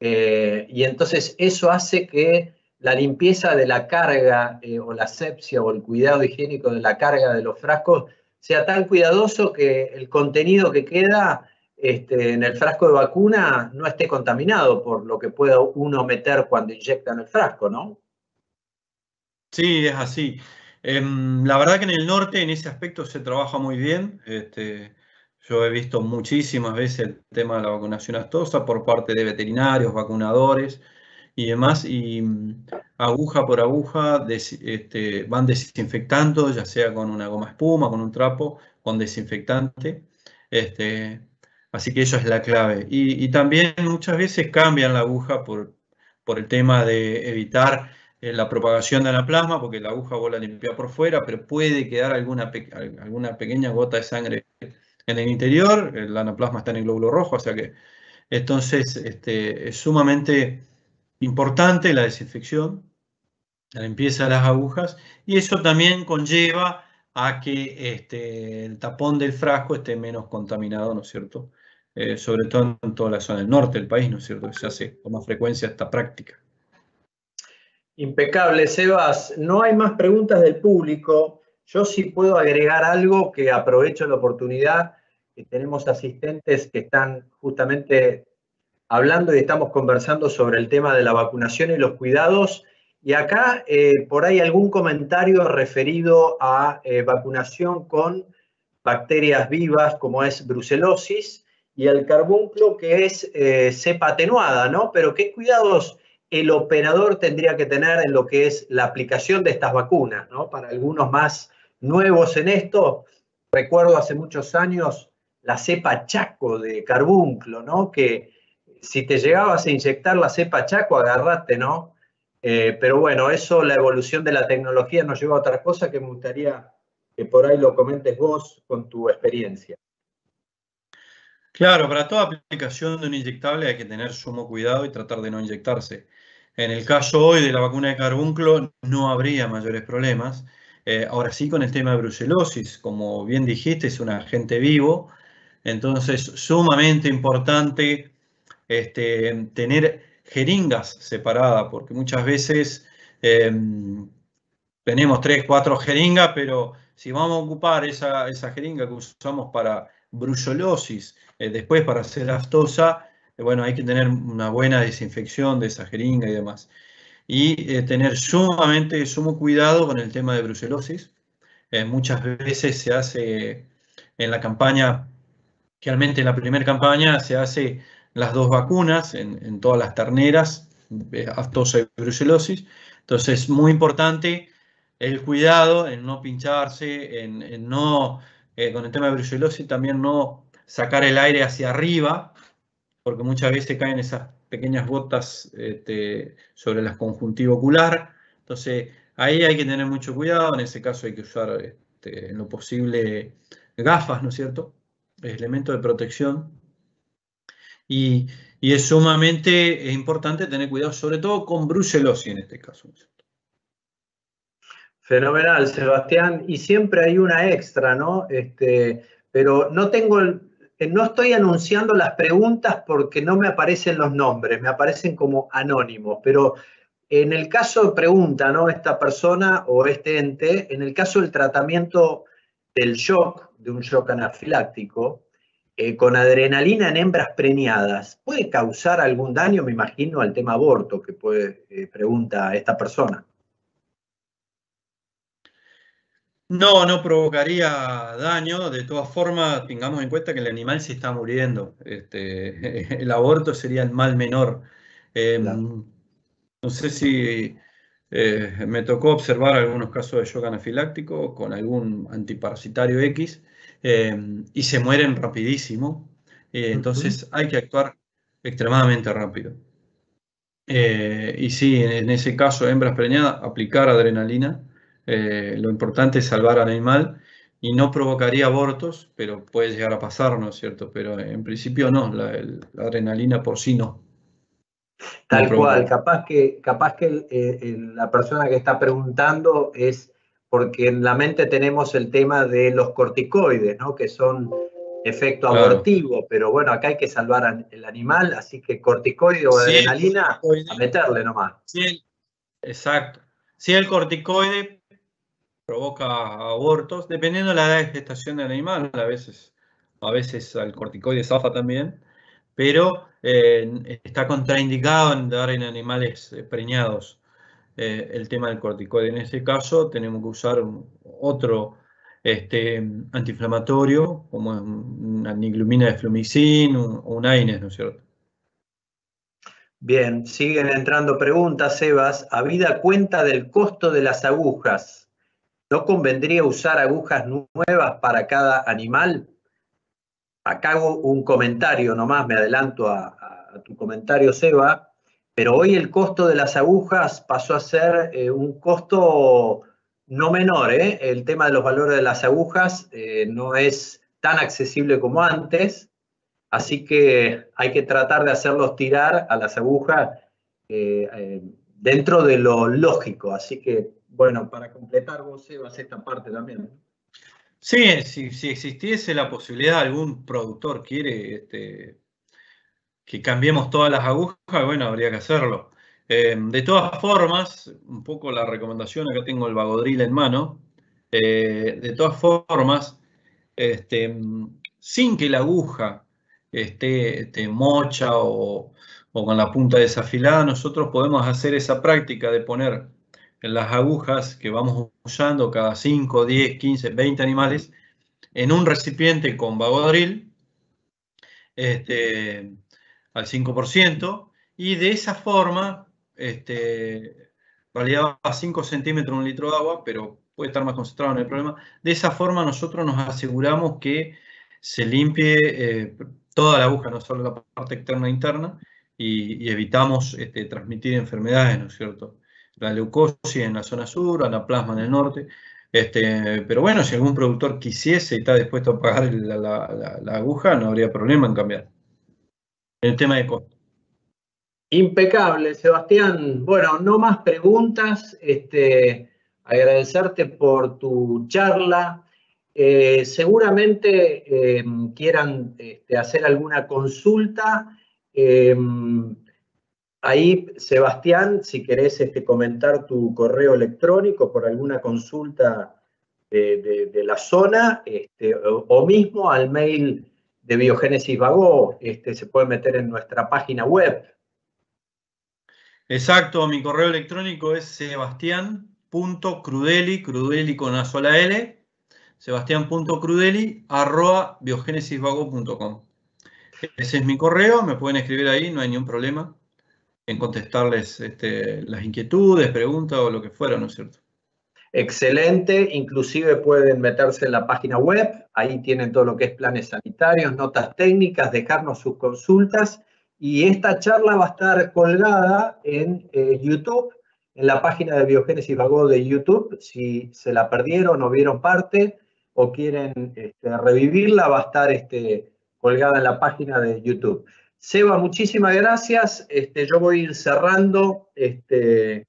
eh, y entonces eso hace que la limpieza de la carga eh, o la asepsia o el cuidado higiénico de la carga de los frascos sea tan cuidadoso que el contenido que queda este, en el frasco de vacuna no esté contaminado por lo que pueda uno meter cuando inyectan el frasco, ¿no? Sí, es así. Em, la verdad que en el norte en ese aspecto se trabaja muy bien. Este, yo he visto muchísimas veces el tema de la vacunación astosa por parte de veterinarios, vacunadores y demás, y mm, aguja por aguja este, van desinfectando, ya sea con una goma espuma, con un trapo, con desinfectante. Este, así que eso es la clave. Y, también muchas veces cambian la aguja por, por el tema de evitar eh, la propagación de anaplasma, porque la aguja vos la limpiar por fuera, pero puede quedar alguna, alguna pequeña gota de sangre en el interior, el anaplasma está en el glóbulo rojo, o sea que entonces este, es sumamente importante la desinfección, la limpieza de las agujas, y eso también conlleva a que este, el tapón del frasco esté menos contaminado, ¿no es cierto? Eh, sobre todo en toda la zona del norte del país, ¿no es cierto? Que se hace con más frecuencia esta práctica. Impecable, Sebas. No hay más preguntas del público. Yo sí puedo agregar algo que aprovecho la oportunidad. Que tenemos asistentes que están justamente hablando y estamos conversando sobre el tema de la vacunación y los cuidados. Y acá eh, por ahí algún comentario referido a eh, vacunación con bacterias vivas como es brucelosis y el carbunclo que es eh, cepa atenuada, ¿no? Pero ¿qué cuidados el operador tendría que tener en lo que es la aplicación de estas vacunas, ¿no? Para algunos más nuevos en esto, recuerdo hace muchos años la cepa chaco de carbunclo, ¿no? Que si te llegabas a inyectar la cepa Chaco, agarraste, ¿no? Eh, pero bueno, eso, la evolución de la tecnología nos lleva a otra cosa que me gustaría que por ahí lo comentes vos con tu experiencia. Claro, para toda aplicación de un inyectable hay que tener sumo cuidado y tratar de no inyectarse. En el caso hoy de la vacuna de carbunclo no habría mayores problemas. Eh, ahora sí con el tema de brucelosis, como bien dijiste, es un agente vivo, entonces sumamente importante este, tener jeringas separadas, porque muchas veces eh, tenemos tres, cuatro jeringas, pero si vamos a ocupar esa, jeringa que usamos para brucelosis, eh, después para hacer aftosa, eh, bueno, hay que tener una buena desinfección de esa jeringa y demás. Y tener sumamente, sumo cuidado con el tema de brucelosis. muchas veces se hace en la campaña, realmente en la primera campaña se hace las dos vacunas en, todas las terneras, eh, aftosa y brucelosis. Entonces es muy importante el cuidado en no pincharse, en, no, eh, con el tema de brucelosis también no sacar el aire hacia arriba, porque muchas veces caen esas pequeñas botas este, sobre las conjuntivo ocular. Entonces, ahí hay que tener mucho cuidado. En ese caso hay que usar este, lo posible gafas, ¿no es cierto? elemento de protección y, es sumamente importante tener cuidado, sobre todo con brucelosis en este caso. Fenomenal, Sebastián. Y siempre hay una extra, ¿no? Este, pero no tengo eh, no estoy anunciando las preguntas porque no me aparecen los nombres, me aparecen como anónimos. Pero en el caso, de pregunta, ¿no? Esta persona o este ente, en el caso del tratamiento del shock, de un shock anafiláctico, eh, con adrenalina en hembras preñadas, ¿puede causar algún daño, me imagino, al tema aborto que puede, eh, pregunta esta persona? No, no provocaría daño. De todas formas, tengamos en cuenta que el animal se está muriendo. Este, el aborto sería el mal menor. Em, no sé si eh, me tocó observar algunos casos de shock anafiláctico con algún antiparasitario X eh, y se mueren rapidísimo. Eh, entonces hay que actuar extremadamente rápido. Eh, y sí, en, ese caso, hembras preñadas, aplicar adrenalina. lo importante es salvar al animal y no provocaría abortos, pero puede llegar a pasar, ¿no es cierto? Pero en principio no, la, adrenalina por sí no. Tal cual, capaz que, capaz que la persona que está preguntando es porque en la mente tenemos el tema de los corticoides, ¿no? que son efecto abortivo, pero bueno, acá hay que salvar al animal, así que corticoide o adrenalina, a meterle nomás. Sí, exacto. Si el corticoide provoca abortos, dependiendo de la edad de gestación del animal, a veces, a veces el corticoide zafa también, pero eh, está contraindicado en dar en animales preñados. Eh, el tema del corticoide. En este caso tenemos que usar otro este, antiinflamatorio, como una niglumina de flumicin o un, AINES, ¿no es cierto? Bien, siguen entrando preguntas, Sebas. Habida cuenta del costo de las agujas, ¿no convendría usar agujas nuevas para cada animal? Acá hago un comentario nomás, me adelanto a, a tu comentario, Seba. Pero hoy el costo de las agujas pasó a ser eh, un costo no menor. ¿eh? El tema de los valores de las agujas eh, no es tan accesible como antes, así que hay que tratar de hacerlos tirar a las agujas dentro de lo lógico. Así que, bueno, para completar vos, Sebas, esta parte también. Sí, si, existiese la posibilidad, algún productor quiere este, que cambiemos todas las agujas, bueno, habría que hacerlo. Eh, de todas formas, un poco la recomendación, acá tengo el vagodril en mano, eh, de todas formas, este, sin que la aguja esté, mocha o, con la punta desafilada, nosotros podemos hacer esa práctica de poner en las agujas que vamos usando cada 5, 10, 15, 20 animales en un recipiente con vagodril. Este, al 5%, y de esa forma este, a 5 centímetros un litro de agua, pero puede estar más concentrado en el problema. De esa forma nosotros nos aseguramos que se limpie eh, toda la aguja, no solo la parte externa e interna, y, evitamos este, transmitir enfermedades, ¿no es cierto? La leucosis en la zona sur, la plasma en el norte. Este, pero bueno, si algún productor quisiese y está dispuesto a pagar la aguja, no habría problema en cambiar tema de costo. Impecable, Sebastián. Bueno, no más preguntas. Este, agradecerte por tu charla. Eh, seguramente em, quieran este, hacer alguna consulta. Em, ahí, Sebastián, si querés este, comentar tu correo electrónico por alguna consulta de, la zona, este, o, o, mismo al mail de Biogénesis Vago este, se puede meter en nuestra página web. Exacto, mi correo electrónico es sebastián.crudeli, crudeli con una sola L, sebastián.crudeli, arroba biogenesisvago.com. Ese es mi correo, me pueden escribir ahí, no hay ningún problema en contestarles este, las inquietudes, preguntas o lo que fuera, ¿no es cierto? Excelente, inclusive pueden meterse en la página web, Ahí tienen todo lo que es planes sanitarios, notas técnicas, dejarnos sus consultas. Y esta charla va a estar colgada en eh, YouTube, en la página de Biogénesis Vago de YouTube. Si se la perdieron o vieron parte o quieren este, revivirla, va a estar este, colgada en la página de YouTube. Seba, muchísimas gracias. Este, yo voy a ir cerrando este,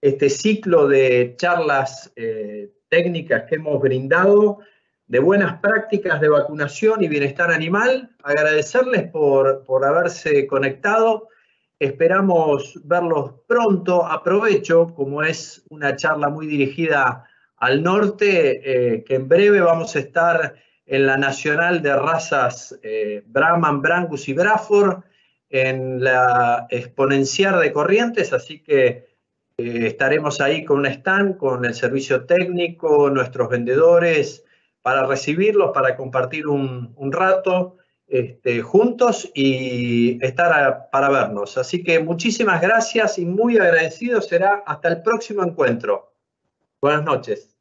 este ciclo de charlas eh, técnicas que hemos brindado de buenas prácticas de vacunación y bienestar animal. Agradecerles por, haberse conectado. Esperamos verlos pronto. Aprovecho, como es una charla muy dirigida al norte, eh, que en breve vamos a estar en la Nacional de Razas eh, Brahman, Brangus y Braford, en la exponencial de Corrientes, así que eh, estaremos ahí con un stand, con el servicio técnico, nuestros vendedores, para recibirlos, para compartir un, rato este, juntos y estar para vernos. Así que muchísimas gracias y muy agradecido será hasta el próximo encuentro. Buenas noches.